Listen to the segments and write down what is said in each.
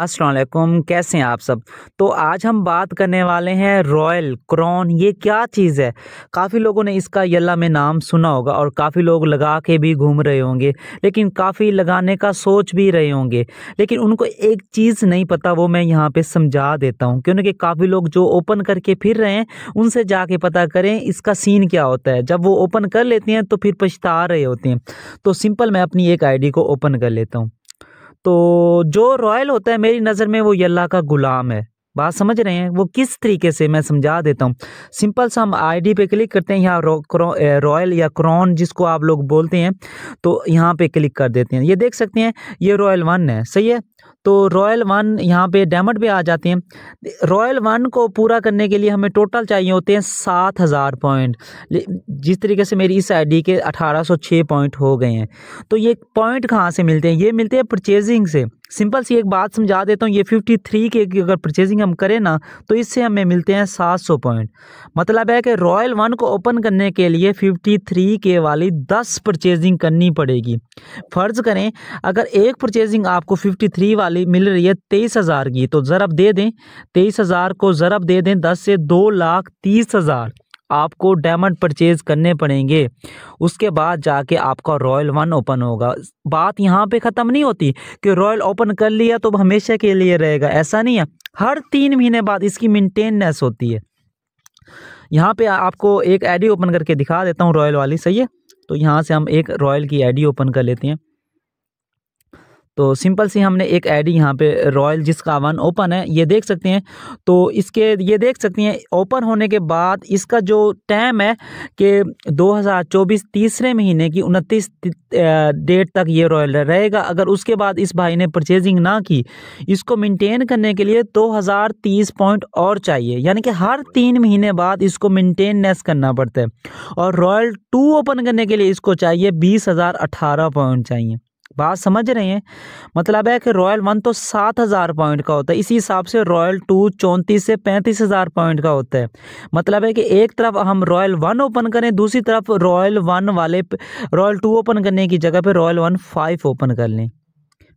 असलकुम कैसे हैं आप सब तो आज हम बात करने वाले हैं रॉयल क्रॉन ये क्या चीज़ है काफ़ी लोगों ने इसका यल्ला में नाम सुना होगा और काफ़ी लोग लगा के भी घूम रहे होंगे लेकिन काफ़ी लगाने का सोच भी रहे होंगे लेकिन उनको एक चीज़ नहीं पता वो मैं यहाँ पे समझा देता हूँ क्योंकि काफ़ी लोग जो ओपन करके फिर रहे हैं उनसे जाके पता करें इसका सीन क्या होता है जब वो ओपन कर लेते हैं तो फिर पछता रहे होते हैं तो सिंपल मैं अपनी एक आई को ओपन कर लेता हूँ तो जो रॉयल होता है मेरी नज़र में वो ये अल्लाह का ग़ुलाम है बात समझ रहे हैं वो किस तरीके से मैं समझा देता हूँ सिंपल सा हम आईडी पे क्लिक करते हैं यहाँ रॉयल या क्रॉन जिसको आप लोग बोलते हैं तो यहाँ पे क्लिक कर देते हैं ये देख सकते हैं ये रॉयल वन है सही है तो रॉयल वन यहाँ पे डैमट पे आ जाते हैं रॉयल वन को पूरा करने के लिए हमें टोटल चाहिए होते हैं सात हज़ार पॉइंट जिस तरीके से मेरी इस आईडी के अठारह सौ छः पॉइंट हो गए हैं तो ये पॉइंट कहाँ से मिलते हैं ये मिलते हैं परचेजिंग से सिंपल सी एक बात समझा देता हूँ ये फिफ्टी थ्री के अगर परचेजिंग हम करें ना तो इससे हमें मिलते हैं सात सौ पॉइंट मतलब है कि रॉयल वन को ओपन करने के लिए फिफ्टी थ्री के वाली दस परचेजिंग करनी पड़ेगी फ़र्ज़ करें अगर एक परचेजिंग आपको फिफ्टी थ्री वाली मिल रही है तेईस हज़ार की तो ज़रब दे दें तेईस हज़ार को ज़रब दे दें दस से दो लाख तीस हज़ार आपको डायमंड परचेज करने पड़ेंगे उसके बाद जाके आपका रॉयल वन ओपन होगा बात यहाँ पे ख़त्म नहीं होती कि रॉयल ओपन कर लिया तो हमेशा के लिए रहेगा ऐसा नहीं है हर तीन महीने बाद इसकी मेंटेनेंस होती है यहाँ पे आपको एक आईडी ओपन करके दिखा देता हूँ रॉयल वाली सही है तो यहाँ से हम एक रॉयल की आईडी ओपन कर लेते हैं तो सिंपल सी हमने एक आईडी यहाँ पे रॉयल जिसका वन ओपन है ये देख सकते हैं तो इसके ये देख सकते हैं ओपन होने के बाद इसका जो टाइम है कि 2024 तीसरे महीने की उनतीस डेट तक ये रॉयल रहेगा अगर उसके बाद इस भाई ने परचेजिंग ना की इसको मेंटेन करने के लिए 2030 पॉइंट और चाहिए यानी कि हर तीन महीने बाद इसको मेनटेनस करना पड़ता है और रॉयल टू ओपन करने के लिए इसको चाहिए बीस हज़ार अठारह पॉइंट चाहिए बात समझ रहे हैं मतलब है कि रॉयल वन तो सात हज़ार पॉइंट का होता है इसी हिसाब से रॉयल टू चौंतीस से पैंतीस हज़ार पॉइंट का होता है मतलब है कि एक तरफ हम रॉयल वन ओपन करें दूसरी तरफ रॉयल वन वाले रॉयल टू ओपन करने की जगह पे रॉयल वन फाइव ओपन कर लें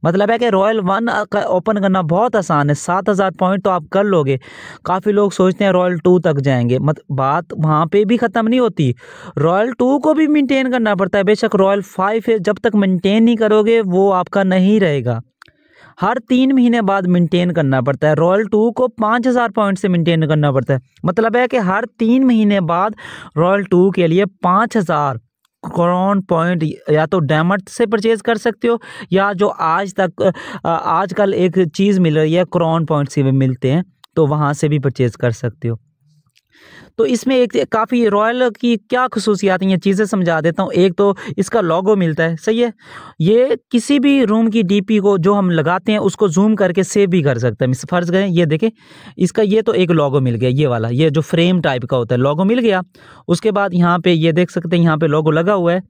मतलब है कि रॉयल वन ओपन करना बहुत आसान है सात हज़ार पॉइंट तो आप कर लोगे काफ़ी लोग सोचते हैं रॉयल टू तक जाएंगे मत बात वहाँ पे भी ख़त्म नहीं होती रॉयल टू को भी मेंटेन करना पड़ता है बेशक रॉयल फाइव है जब तक मेंटेन नहीं करोगे वो आपका नहीं रहेगा हर तीन महीने बाद मेंटेन करना पड़ता है रॉयल टू को पाँच हज़ार पॉइंट से मेंटेन करना पड़ता है मतलब है कि हर तीन महीने बाद रॉयल टू के लिए पाँच हज़ार क्रॉन पॉइंट या तो डैमट से परचेज कर सकते हो या जो आज तक आजकल एक चीज़ मिल रही है क्रॉन पॉइंट से मिलते हैं तो वहाँ से भी परचेज़ कर सकते हो तो इसमें एक काफ़ी रॉयल की क्या खसूसियात हैं ये चीज़ें समझा देता हूँ एक तो इसका लॉगो मिलता है सही है ये किसी भी रूम की डीपी को जो हम लगाते हैं उसको जूम करके सेव भी कर सकते हैं फ़र्ज़ करें ये देखें इसका ये तो एक लॉगो मिल गया ये वाला ये जो फ्रेम टाइप का होता है लॉगो मिल गया उसके बाद यहाँ पर ये देख सकते हैं यहाँ पर लॉगो लगा हुआ है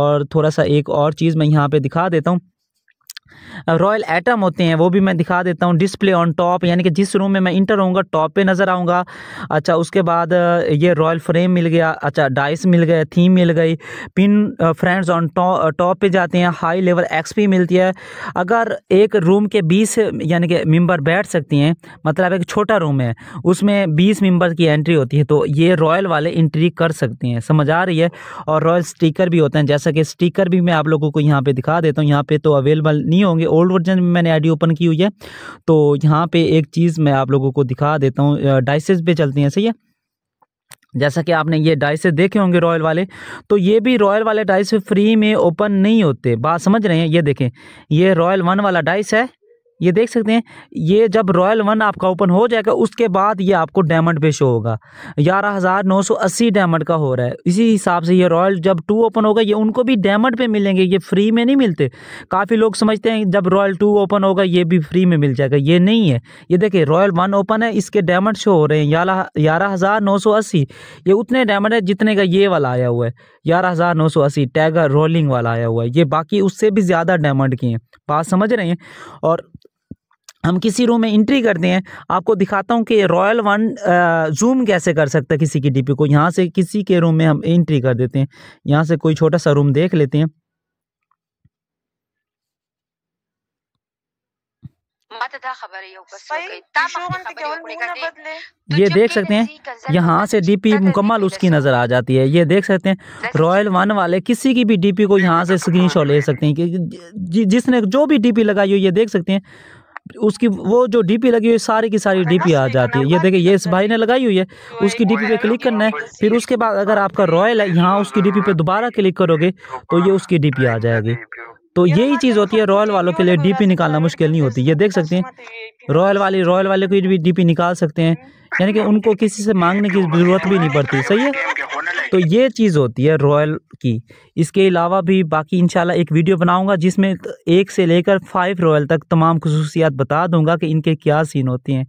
और थोड़ा सा एक और चीज़ मैं यहाँ पर दिखा देता हूँ रॉयल एटम होते हैं वो भी मैं दिखा देता हूँ डिस्प्ले ऑन टॉप यानी कि जिस रूम में मैं इंटर होऊंगा टॉप पे नज़र आऊँगा अच्छा उसके बाद ये रॉयल फ्रेम मिल गया अच्छा डाइस मिल गया थीम मिल गई पिन फ्रेंड्स ऑन टॉप पे जाते हैं हाई लेवल एक्सपी मिलती है अगर एक रूम के बीस यानी कि मेम्बर बैठ सकती हैं मतलब एक छोटा रूम है उसमें बीस मेम्बर की एंट्री होती है तो ये रॉयल वाले इंट्री कर सकते हैं समझ आ रही है और रॉयल स्टीकर भी होते हैं जैसा कि स्टीकर भी मैं आप लोगों को यहाँ पर दिखा देता हूँ यहाँ पर तो अवेलेबल नहीं नहीं होंगे ओल्ड वर्जन में मैंने आईडी ओपन की हुई है तो यहाँ पे एक चीज़ मैं आप लोगों को दिखा देता हूँ डाइसेस पे चलती हैं सही है जैसा कि आपने ये डाइस देखे होंगे रॉयल वाले तो ये भी रॉयल वाले डाइस फ्री में ओपन नहीं होते बात समझ रहे हैं ये देखें ये रॉयल वन वाला डाइस है ये देख सकते हैं ये जब रॉयल वन आपका ओपन हो जाएगा उसके बाद ये आपको डायमंड पे शो होगा ग्यारह हज़ार नौ सौ अस्सी डायमंड का हो रहा है इसी हिसाब से ये रॉयल जब टू ओपन होगा ये उनको भी डायमंड पे मिलेंगे ये फ्री में नहीं मिलते काफ़ी लोग समझते हैं जब रॉयल टू ओपन होगा ये भी फ्री में मिल जाएगा ये नहीं है ये देखिए रॉयल वन ओपन है इसके डायमंड शो हो रहे हैं ग्यारह हज़ार नौ सौ अस्सी ये उतने डायमंड है जितने का ये वाला आया हुआ है ग्यारह हज़ार नौ सौ अस्सी टैगर रोलिंग वाला आया हुआ है ये बाकी उससे भी ज़्यादा डायमंड की हैं बात समझ रहे हैं और हम किसी रूम में एंट्री करते हैं आपको दिखाता हूँ कि रॉयल वन जूम कैसे कर सकता है किसी की डीपी को यहाँ से किसी के रूम में हम एंट्री कर देते हैं यहाँ से कोई छोटा सा रूम देख लेते हैं तो ये देख सकते हैं यहाँ से डीपी मुकम्मल उसकी नज़र आ जाती है ये देख सकते हैं रॉयल वन वाले किसी की भी डीपी को यहाँ से स्क्रीनशॉट ले सकते हैं कि जिसने जो भी डीपी लगाई हो ये देख सकते हैं उसकी वो जो डीपी लगी हुई सारी की सारी डीपी आ जाती है ये देखिए ये इस भाई ने लगाई हुई है उसकी डीपी पे क्लिक करना है फिर उसके बाद अगर आपका रॉयल है यहाँ उसकी डीपी पे दोबारा क्लिक करोगे तो ये उसकी डीपी आ जाएगी तो, तो यही चीज़ होती है मतलब रॉयल वालों के लिए डीपी निकालना मुश्किल नहीं होती ये देख सकते हैं रॉयल वाली रॉयल वाले को भी डीपी निकाल सकते हैं यानी कि उनको किसी से मांगने की ज़रूरत भी नहीं पड़ती सही है तो ये चीज़ होती है रॉयल की इसके अलावा भी बाकी इनशाला एक वीडियो बनाऊंगा जिसमें एक से लेकर फाइव रॉयल तक तमाम खसूसियात बता दूंगा कि इनके क्या सीन होते हैं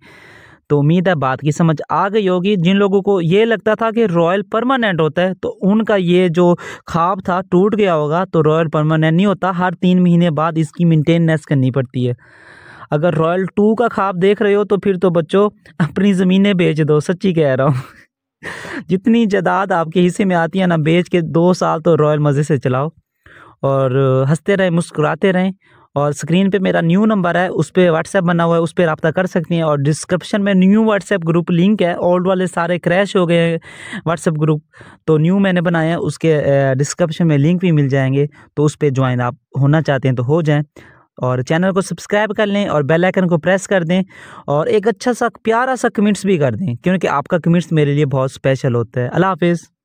तो उम्मीद है बात की समझ आ गई होगी जिन लोगों को ये लगता था कि रॉयल परमानेंट होता है तो उनका ये जो ख्वाब था टूट गया होगा तो रॉयल परमानेंट नहीं होता हर तीन महीने बाद इसकी मेंटेनेंस करनी पड़ती है अगर रॉयल टू का ख्वाब देख रहे हो तो फिर तो बच्चों अपनी ज़मीनें बेच दो सच्ची कह रहा हूँ जितनी जदाद आपके हिस्से में आती है ना बेच के दो साल तो रॉयल मज़े से चलाओ और हंसते रहें मुस्कुराते रहें और स्क्रीन पे मेरा न्यू नंबर है उस पर व्हाट्सएप बना हुआ है उस पर रबता कर सकती हैं और डिस्क्रिप्शन में न्यू व्हाट्सएप ग्रुप लिंक है ओल्ड वाले सारे क्रैश हो गए हैं व्हाट्सएप ग्रुप तो न्यू मैंने बनाया है उसके डिस्क्रिप्शन में लिंक भी मिल जाएंगे तो उस पर ज्वाइन आप होना चाहते हैं तो हो जाएँ और चैनल को सब्सक्राइब कर लें और बेल आइकन को प्रेस कर दें और एक अच्छा सा प्यारा सा कमेंट्स भी कर दें क्योंकि आपका कमेंट्स मेरे लिए बहुत स्पेशल होता है अल्लाह हाफिज़